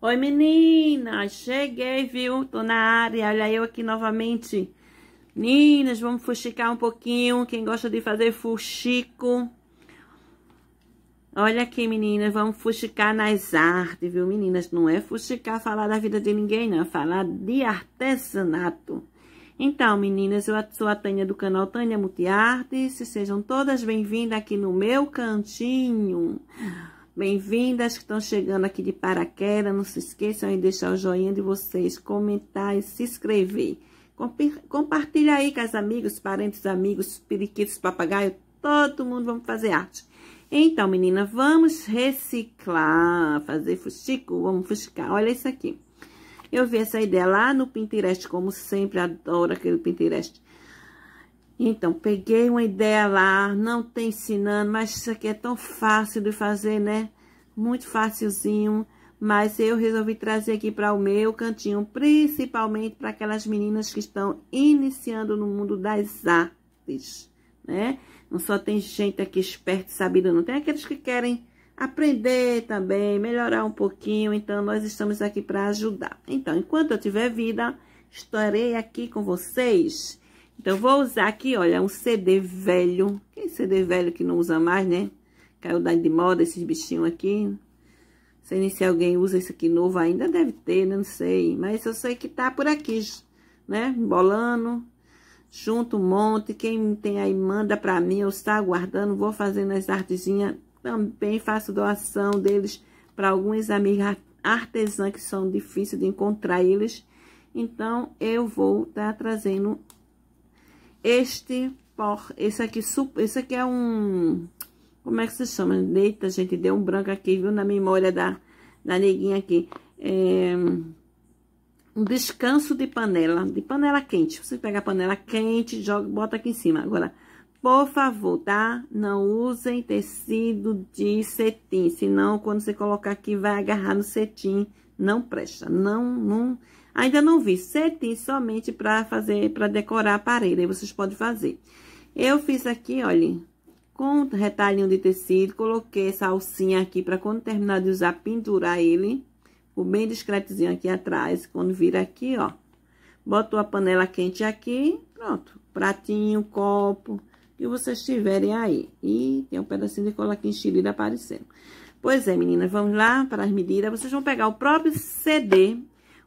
Oi, meninas! Cheguei, viu? Tô na área, olha eu aqui novamente. Meninas, vamos fuxicar um pouquinho. Quem gosta de fazer fuxico. Olha aqui, meninas, vamos fuxicar nas artes, viu, meninas? Não é fuxicar falar da vida de ninguém, não. É falar de artesanato. Então, meninas, eu sou a Tânia do canal Tânia Multiartes. Sejam todas bem-vindas aqui no meu cantinho. Bem-vindas que estão chegando aqui de Paraquera. Não se esqueçam de deixar o joinha de vocês, comentar e se inscrever. Compartilha aí com as amigas, parentes, amigos, periquitos, papagaio, todo mundo vamos fazer arte. Então, menina, vamos reciclar, fazer fuxico, vamos fuxicar. Olha isso aqui. Eu vi essa ideia lá no Pinterest, como sempre, adoro aquele Pinterest. Então, peguei uma ideia lá, não tem ensinando, mas isso aqui é tão fácil de fazer, né? Muito facilzinho, mas eu resolvi trazer aqui para o meu cantinho, principalmente para aquelas meninas que estão iniciando no mundo das artes, né? Não só tem gente aqui esperta e sabida, não tem aqueles que querem aprender também, melhorar um pouquinho, então nós estamos aqui para ajudar. Então, enquanto eu tiver vida, estarei aqui com vocês então, vou usar aqui, olha, um CD velho. Que é CD velho que não usa mais, né? Caiu da de moda esses bichinhos aqui. Sei nem se alguém usa esse aqui novo ainda, deve ter, né? não sei. Mas eu sei que tá por aqui, né? Embolando. Junto um monte. Quem tem aí, manda pra mim. Eu estou aguardando. Vou fazendo as artezinhas. Também faço doação deles para alguns amigos artesãs que são difíceis de encontrar eles. Então, eu vou estar tá trazendo este por... Esse aqui, esse aqui é um... Como é que se chama? Eita, gente, deu um branco aqui, viu? Na memória da, da neguinha aqui. É, um descanso de panela, de panela quente. Você pega a panela quente, joga, bota aqui em cima. Agora, por favor, tá? Não usem tecido de cetim, senão quando você colocar aqui vai agarrar no cetim, não presta. Não, não, Ainda não vi cetim somente para fazer, para decorar a parede, aí vocês podem fazer. Eu fiz aqui, olhem, com retalhinho de tecido, coloquei essa alcinha aqui para quando terminar de usar, pendurar ele. Ficou bem discretezinho aqui atrás, quando vira aqui, ó. Botou a panela quente aqui, pronto. Pratinho, copo, que vocês tiverem aí. E tem um pedacinho de cola aqui enxerida aparecendo. Pois é, meninas, vamos lá para as medidas. Vocês vão pegar o próprio CD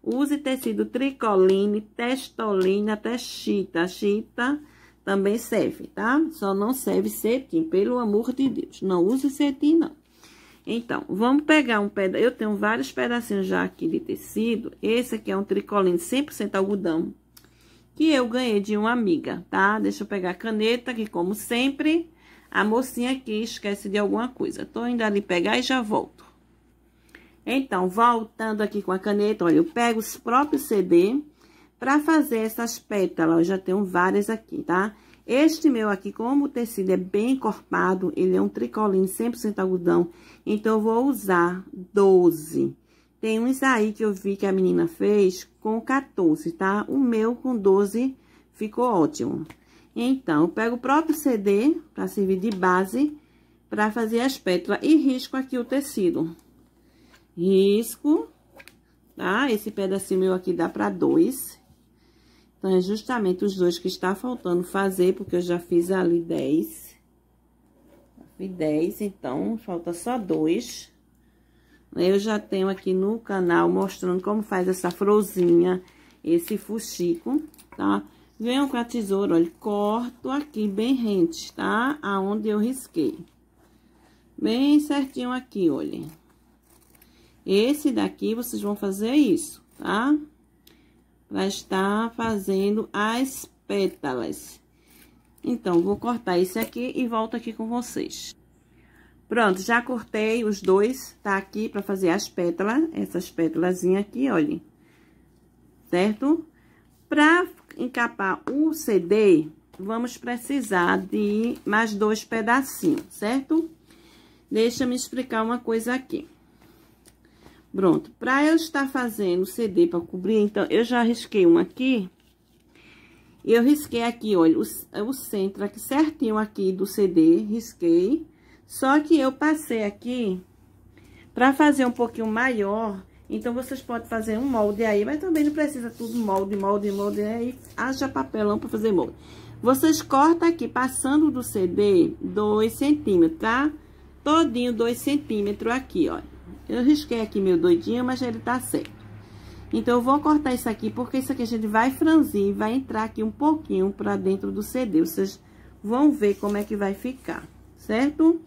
Use tecido tricoline, testolina, até chita. Chita também serve, tá? Só não serve cetim, pelo amor de Deus. Não use cetim, não. Então, vamos pegar um pedaço. Eu tenho vários pedacinhos já aqui de tecido. Esse aqui é um tricoline 100% algodão, que eu ganhei de uma amiga, tá? Deixa eu pegar a caneta, que como sempre, a mocinha aqui esquece de alguma coisa. Tô indo ali pegar e já volto. Então, voltando aqui com a caneta, olha, eu pego os próprios CD para fazer essas pétalas. Eu já tenho várias aqui, tá? Este meu aqui, como o tecido é bem encorpado, ele é um tricoline 100% algodão, então eu vou usar 12. Tem uns aí que eu vi que a menina fez com 14, tá? O meu com 12 ficou ótimo. Então, eu pego o próprio CD para servir de base para fazer as pétalas e risco aqui o tecido risco, tá? Esse pedacinho meu aqui dá pra dois. Então, é justamente os dois que está faltando fazer, porque eu já fiz ali dez. Já fiz dez, então, falta só dois. Eu já tenho aqui no canal mostrando como faz essa frozinha, esse fuxico, tá? Venham com a tesoura, olha, corto aqui bem rente, tá? Aonde eu risquei. Bem certinho aqui, olha. Esse daqui, vocês vão fazer isso, tá? Pra estar fazendo as pétalas. Então, vou cortar esse aqui e volto aqui com vocês. Pronto, já cortei os dois, tá aqui pra fazer as pétalas, essas pétalazinhas aqui, olha. Certo? Pra encapar o CD, vamos precisar de mais dois pedacinhos, certo? Deixa me explicar uma coisa aqui. Pronto, pra eu estar fazendo CD pra cobrir, então, eu já risquei um aqui. E eu risquei aqui, olha, o, é o centro aqui certinho aqui do CD, risquei. Só que eu passei aqui pra fazer um pouquinho maior. Então, vocês podem fazer um molde aí, mas também não precisa tudo molde, molde, molde, aí né? haja papelão pra fazer molde. Vocês cortam aqui, passando do CD, dois centímetros, tá? Todinho dois centímetros aqui, olha. Eu risquei aqui meu doidinho, mas ele tá certo. Então, eu vou cortar isso aqui, porque isso aqui a gente vai franzir, vai entrar aqui um pouquinho pra dentro do CD. Vocês vão ver como é que vai ficar, certo?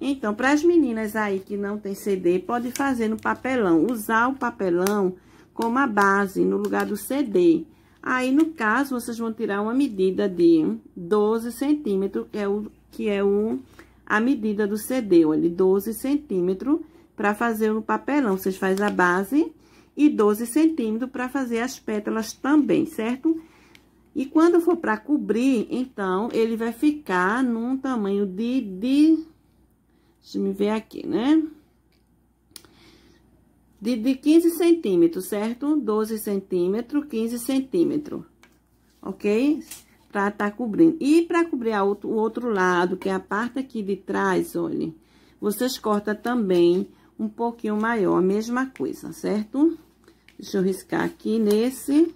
Então, para as meninas aí que não tem CD, pode fazer no papelão. Usar o papelão como a base, no lugar do CD. Aí, no caso, vocês vão tirar uma medida de 12 centímetros, que é, o, que é o, a medida do CD, olha, 12 centímetros para fazer no papelão. Vocês faz a base e 12 centímetros para fazer as pétalas também, certo? E quando for para cobrir, então, ele vai ficar num tamanho de, de... Deixa eu ver aqui, né? De, de 15 centímetros, certo? 12 centímetros, 15 centímetros, ok? Pra tá cobrindo. E pra cobrir outro, o outro lado, que é a parte aqui de trás, olha, vocês cortam também um pouquinho maior, a mesma coisa, certo? Deixa eu riscar aqui nesse,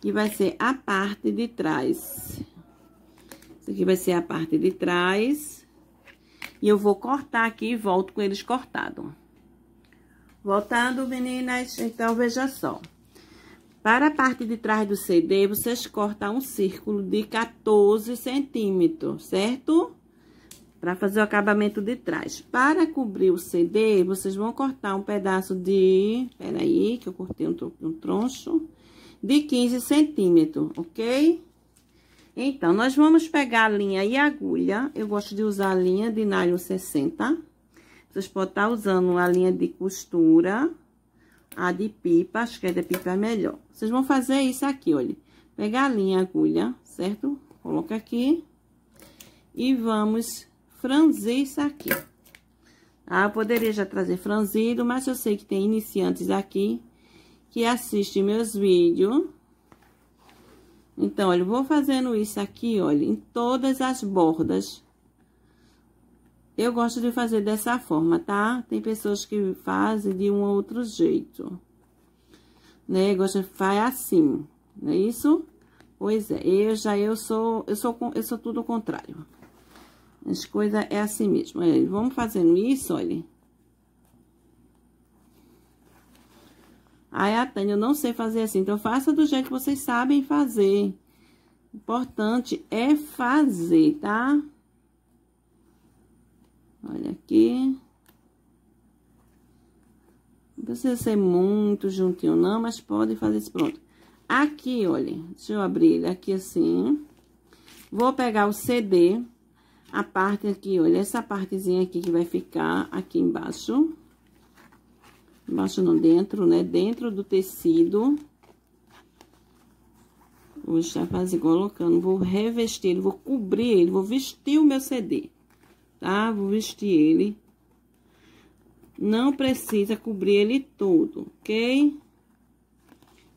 que vai ser a parte de trás. Isso aqui vai ser a parte de trás. E eu vou cortar aqui e volto com eles cortados Voltando, meninas, então, veja só. Para a parte de trás do CD, vocês cortam um círculo de 14 centímetros, certo? para fazer o acabamento de trás. Para cobrir o CD, vocês vão cortar um pedaço de... Peraí, que eu cortei um, um troncho. De 15 centímetros, ok? Então, nós vamos pegar a linha e a agulha. Eu gosto de usar a linha de nylon 60. Vocês podem estar usando a linha de costura, a de pipa, acho que a de pipa é melhor. Vocês vão fazer isso aqui, olha. Pegar a linha e a agulha, certo? Coloca aqui. E vamos franzir isso aqui. Ah, eu poderia já trazer franzido, mas eu sei que tem iniciantes aqui que assistem meus vídeos. Então, olha, eu vou fazendo isso aqui, olha, em todas as bordas. Eu gosto de fazer dessa forma, tá? Tem pessoas que fazem de um outro jeito. Né? Gosta de fazer assim, não é isso? Pois é, eu já eu sou, eu sou eu sou tudo o contrário. As coisas é assim mesmo. Olha, vamos fazendo isso, olha. Aí a Tânia, eu não sei fazer assim, então faça do jeito que vocês sabem fazer. Importante é fazer, tá? Olha aqui. Não precisa ser muito juntinho não, mas pode fazer isso pronto. Aqui, olha, deixa eu abrir ele aqui assim. Vou pegar o CD a parte aqui, olha, essa partezinha aqui que vai ficar aqui embaixo. Embaixo não, dentro, né? Dentro do tecido. Vou estar fazendo, colocando, vou revestir vou cobrir ele, vou vestir o meu CD, tá? Vou vestir ele. Não precisa cobrir ele todo, ok?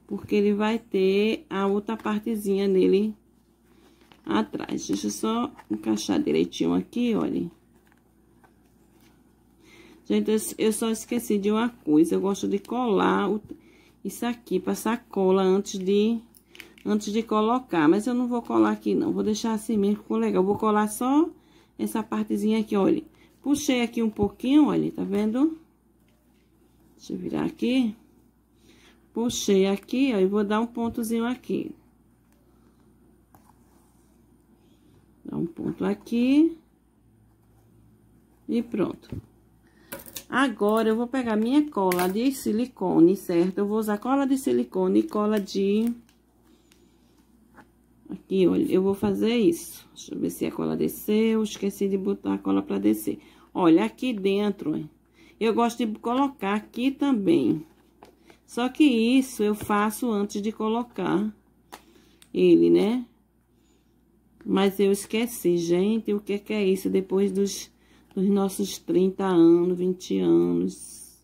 Porque ele vai ter a outra partezinha nele atrás. Deixa eu só encaixar direitinho aqui, olha. Gente, eu só esqueci de uma coisa. Eu gosto de colar o, isso aqui, passar cola antes de, antes de colocar. Mas eu não vou colar aqui, não. Vou deixar assim mesmo, ficou legal. Vou colar só essa partezinha aqui, olha. Puxei aqui um pouquinho, olha, tá vendo? Deixa eu virar aqui. Puxei aqui, ó, e vou dar um pontozinho aqui. ponto aqui. E pronto. Agora, eu vou pegar minha cola de silicone, certo? Eu vou usar cola de silicone e cola de... Aqui, olha, eu vou fazer isso. Deixa eu ver se a cola desceu. Esqueci de botar a cola pra descer. Olha, aqui dentro, eu gosto de colocar aqui também. Só que isso eu faço antes de colocar ele, né? Mas eu esqueci, gente, o que, que é isso? Depois dos, dos nossos 30 anos, 20 anos,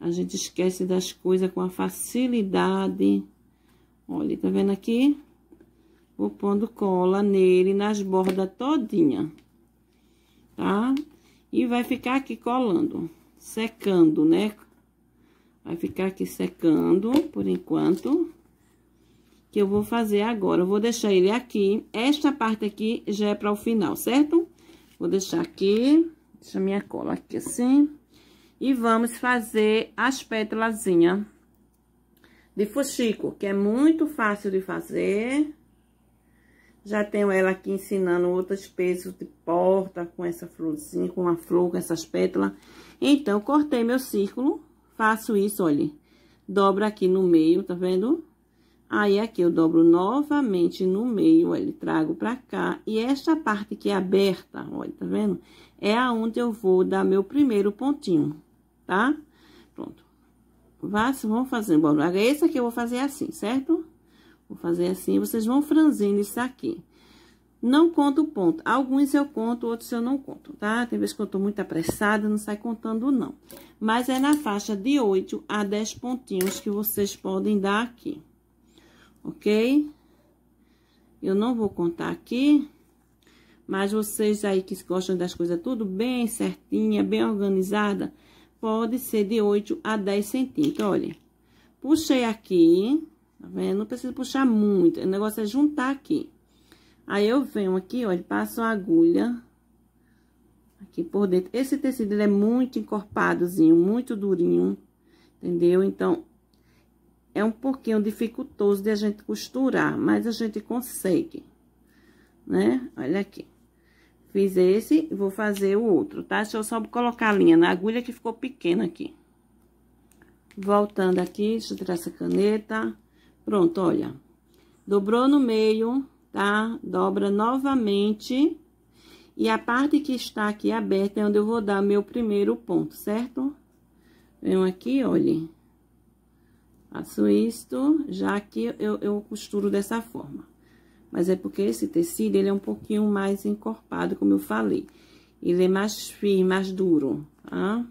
a gente esquece das coisas com a facilidade. Olha, tá vendo aqui? Vou pondo cola nele, nas bordas todinha, tá? E vai ficar aqui colando, secando, né? Vai ficar aqui secando, por enquanto que eu vou fazer agora. Eu vou deixar ele aqui. Esta parte aqui já é para o final, certo? Vou deixar aqui, deixa minha cola aqui assim. E vamos fazer as pétalazinhas de fuxico, que é muito fácil de fazer. Já tenho ela aqui ensinando outras pesos de porta com essa florzinha, com a flor, com essas pétalas. Então, cortei meu círculo, faço isso, olha. Dobra aqui no meio, tá vendo? Aí, aqui eu dobro novamente no meio, olha, ele trago pra cá. E esta parte que é aberta, olha, tá vendo? É aonde eu vou dar meu primeiro pontinho, tá? Pronto. Vá, vamos fazendo. Bom, esse aqui eu vou fazer assim, certo? Vou fazer assim, vocês vão franzindo isso aqui. Não conto ponto. Alguns eu conto, outros eu não conto, tá? Tem vezes que eu tô muito apressada, não sai contando, não. Mas é na faixa de 8 a 10 pontinhos que vocês podem dar aqui ok? Eu não vou contar aqui, mas vocês aí que gostam das coisas tudo bem certinha, bem organizada, pode ser de 8 a 10 centímetros, olha. Puxei aqui, tá vendo? Não precisa puxar muito, o negócio é juntar aqui. Aí, eu venho aqui, olha, passo a agulha aqui por dentro. Esse tecido, ele é muito encorpadozinho, muito durinho, entendeu? Então, é um pouquinho dificultoso de a gente costurar, mas a gente consegue, né? Olha aqui. Fiz esse e vou fazer o outro, tá? Deixa eu só colocar a linha na agulha que ficou pequena aqui. Voltando aqui, deixa eu tirar essa caneta. Pronto, olha. Dobrou no meio, tá? Dobra novamente. E a parte que está aqui aberta é onde eu vou dar meu primeiro ponto, certo? Venho aqui, olhem Faço isto, já que eu, eu costuro dessa forma. Mas é porque esse tecido, ele é um pouquinho mais encorpado, como eu falei. Ele é mais firme, mais duro, tá?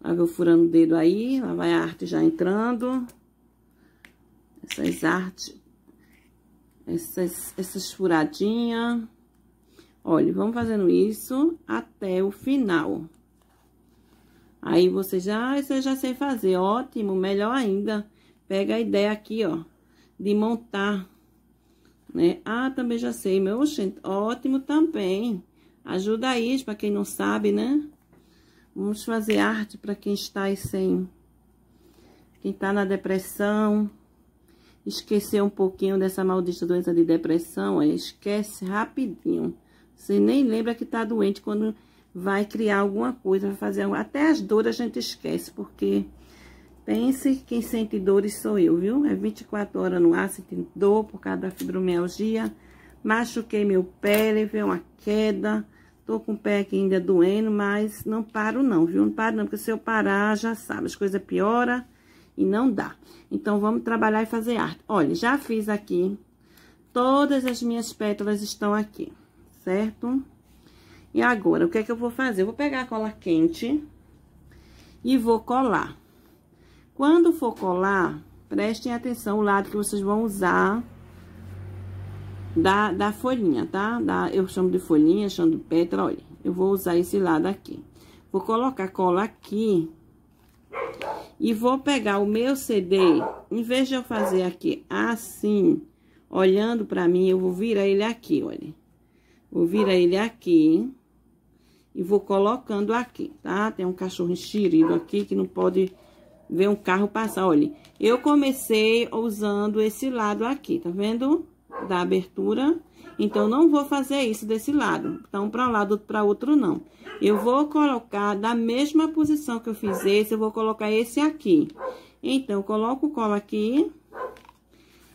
Lá vou furando o dedo aí, lá vai a arte já entrando. Essas artes, essas, essas furadinhas. Olha, vamos fazendo isso até o final. Aí você já, você ah, isso eu já sei fazer, ótimo, melhor ainda. Pega a ideia aqui, ó, de montar, né? Ah, também já sei, meu gente, ótimo também. Ajuda aí, para quem não sabe, né? Vamos fazer arte para quem está aí sem... Quem está na depressão, esquecer um pouquinho dessa maldita doença de depressão, olha, esquece rapidinho. Você nem lembra que tá doente quando vai criar alguma coisa, vai fazer Até as dores a gente esquece, porque pense quem sente dores sou eu, viu? É 24 horas no ar sentindo dor por causa da fibromialgia. Machuquei meu pé, levei uma queda. Tô com o pé aqui ainda doendo, mas não paro não, viu? Não paro não, porque se eu parar, já sabe, as coisas pioram e não dá. Então, vamos trabalhar e fazer arte. Olha, já fiz aqui. Todas as minhas pétalas estão aqui, certo? E agora, o que é que eu vou fazer? Eu vou pegar a cola quente e vou colar. Quando for colar, prestem atenção o lado que vocês vão usar da, da folhinha, tá? Da, eu chamo de folhinha, chamo de petra, olha. Eu vou usar esse lado aqui. Vou colocar cola aqui e vou pegar o meu CD, em vez de eu fazer aqui assim, olhando pra mim, eu vou virar ele aqui, olha. Vou virar ele aqui e vou colocando aqui, tá? Tem um cachorro enxerido aqui que não pode ver um carro passar. Olha, eu comecei usando esse lado aqui, tá vendo? Da abertura. Então, não vou fazer isso desse lado. Então, tá para um lado, para outro, não. Eu vou colocar da mesma posição que eu fiz esse, eu vou colocar esse aqui. Então, coloco o colo aqui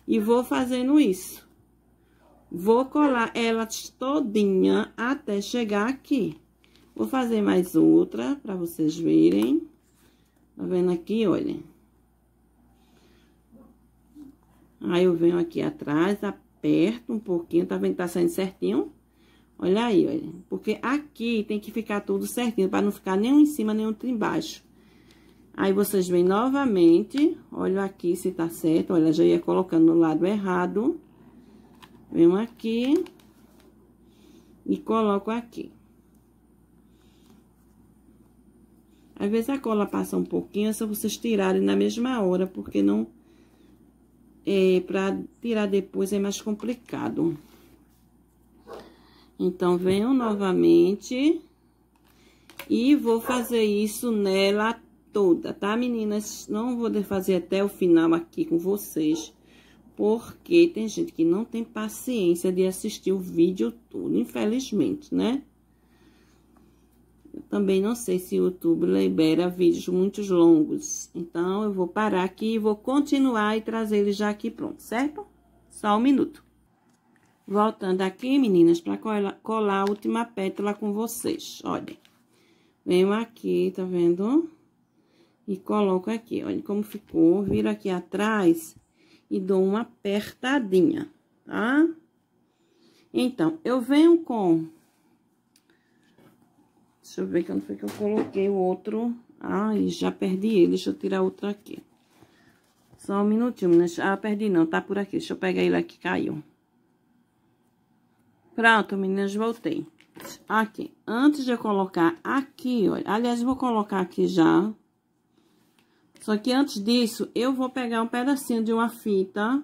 e vou fazendo isso. Vou colar ela todinha até chegar aqui. Vou fazer mais outra para vocês verem. Tá vendo aqui, olha. Aí, eu venho aqui atrás, aperto um pouquinho, tá vendo que tá saindo certinho? Olha aí, olha. Porque aqui tem que ficar tudo certinho, para não ficar nenhum em cima, nenhum embaixo. Aí, vocês vêm novamente, olha aqui se tá certo. Olha, já ia colocando no lado errado. Venho aqui e coloco aqui. Às vezes a cola passa um pouquinho, é só vocês tirarem na mesma hora, porque não... É, pra tirar depois é mais complicado. Então, venham novamente. E vou fazer isso nela toda, tá, meninas? Não vou fazer até o final aqui com vocês. Porque tem gente que não tem paciência de assistir o vídeo todo, infelizmente, né? Eu também não sei se o YouTube libera vídeos muito longos. Então, eu vou parar aqui e vou continuar e trazer ele já aqui pronto, certo? Só um minuto. Voltando aqui, meninas, para colar a última pétala com vocês. Olha, venho aqui, tá vendo? E coloco aqui, olha como ficou. Viro aqui atrás e dou uma apertadinha, tá? Então, eu venho com Deixa eu ver quando onde foi que eu coloquei o outro. Ai, já perdi ele. Deixa eu tirar outro aqui. Só um minutinho, meninas. Ah, perdi não. Tá por aqui. Deixa eu pegar ele aqui. Caiu. Pronto, meninas. Voltei. Aqui. Antes de eu colocar aqui, olha. Aliás, vou colocar aqui já. Só que antes disso, eu vou pegar um pedacinho de uma fita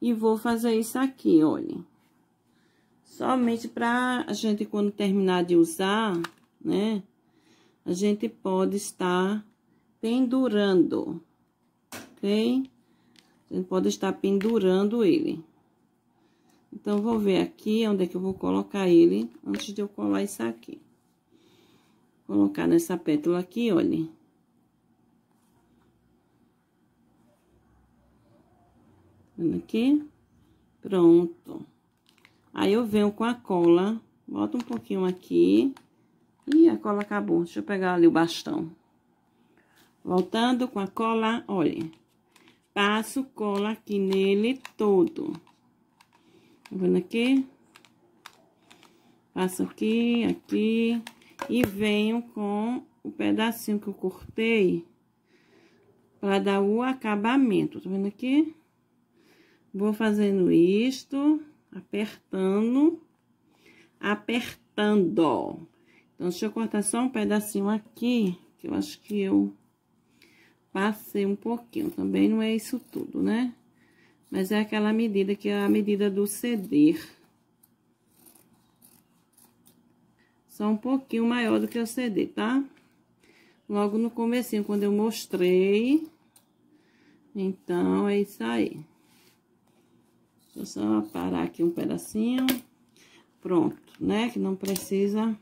e vou fazer isso aqui, olha. Somente pra gente, quando terminar de usar, né? A gente pode estar pendurando, ok? A gente pode estar pendurando ele. Então, vou ver aqui onde é que eu vou colocar ele antes de eu colar isso aqui. Vou colocar nessa pétala aqui, olha. Vendo aqui? Pronto. Aí, eu venho com a cola, boto um pouquinho aqui. Ih, a cola acabou. Deixa eu pegar ali o bastão. Voltando com a cola, olha. Passo cola aqui nele todo. Tá vendo aqui? Passo aqui, aqui. E venho com o pedacinho que eu cortei para dar o acabamento. Tá vendo aqui? Vou fazendo isto, apertando, apertando, então, deixa eu cortar só um pedacinho aqui, que eu acho que eu passei um pouquinho. Também não é isso tudo, né? Mas é aquela medida que é a medida do ceder. Só um pouquinho maior do que o ceder, tá? Logo no comecinho, quando eu mostrei. Então, é isso aí. Deixa eu só parar aqui um pedacinho. Pronto, né? Que não precisa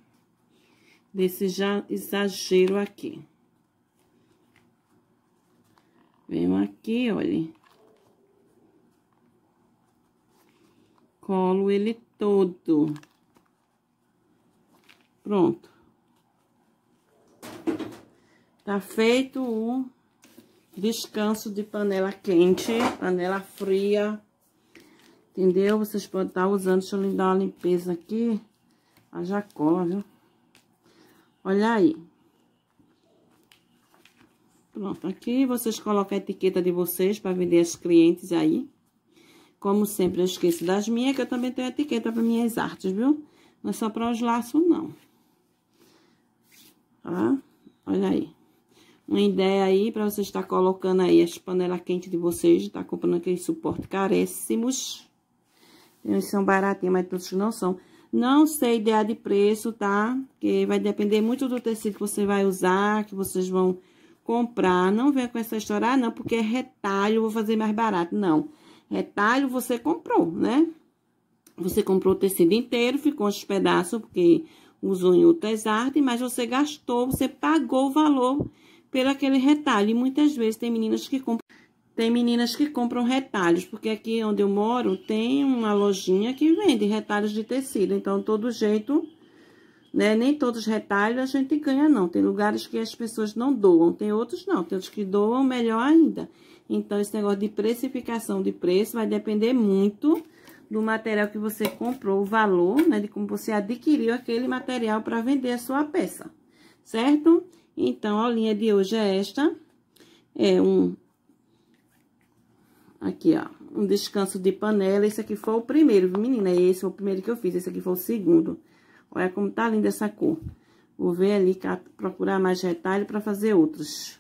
desse já exagero aqui. Venho aqui, olha. Colo ele todo. Pronto. Tá feito o descanso de panela quente, panela fria, entendeu? Vocês podem estar tá usando, deixa eu lhe dar uma limpeza aqui, a jacola, viu? Olha aí. Pronto, aqui vocês colocam a etiqueta de vocês para vender as clientes aí. Como sempre, eu esqueço das minhas, que eu também tenho etiqueta para minhas artes, viu? Não é só para os laços, não. Tá? Olha aí. Uma ideia aí para vocês estar tá colocando aí as panelas quentes de vocês, tá comprando aquele suporte caríssimos. Eles são baratinhos, mas todos não são. Não sei ideia de preço, tá? Que vai depender muito do tecido que você vai usar, que vocês vão comprar. Não venha com essa história, ah, não, porque é retalho, vou fazer mais barato. Não, retalho você comprou, né? Você comprou o tecido inteiro, ficou uns pedaços, porque usou em outras artes, mas você gastou, você pagou o valor pelo aquele retalho. E muitas vezes tem meninas que compram tem meninas que compram retalhos, porque aqui onde eu moro tem uma lojinha que vende retalhos de tecido. Então, todo jeito, né? Nem todos os retalhos a gente ganha, não. Tem lugares que as pessoas não doam, tem outros não. Tem outros que doam, melhor ainda. Então, esse negócio de precificação de preço vai depender muito do material que você comprou, o valor, né? De como você adquiriu aquele material para vender a sua peça, certo? Então, a linha de hoje é esta. É um Aqui, ó, um descanso de panela. Esse aqui foi o primeiro, menina, esse foi o primeiro que eu fiz, esse aqui foi o segundo. Olha como tá linda essa cor. Vou ver ali, procurar mais retalho pra fazer outros.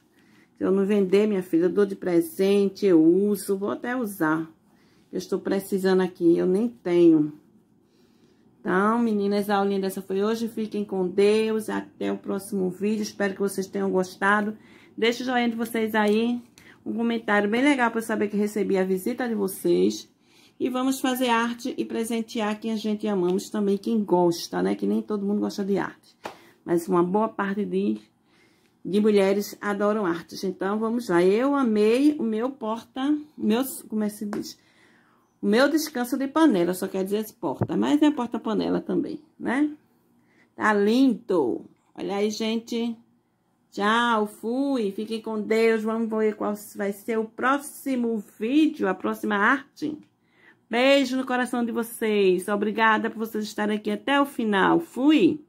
Se eu não vender, minha filha, eu dou de presente, eu uso, vou até usar. Eu estou precisando aqui, eu nem tenho. Então, meninas, a aulinha dessa foi hoje. Fiquem com Deus. Até o próximo vídeo. Espero que vocês tenham gostado. Deixa o joinha de vocês aí um comentário bem legal para eu saber que recebi a visita de vocês. E vamos fazer arte e presentear quem a gente amamos também, quem gosta, né? Que nem todo mundo gosta de arte. Mas uma boa parte de, de mulheres adoram artes. Então, vamos lá. Eu amei o meu porta... Meus, como é que se diz? O meu descanso de panela, só quer dizer porta. Mas é porta-panela também, né? Tá lindo! Olha aí, gente. Tchau, fui. Fiquem com Deus. Vamos ver qual vai ser o próximo vídeo, a próxima arte. Beijo no coração de vocês. Obrigada por vocês estarem aqui até o final. Fui.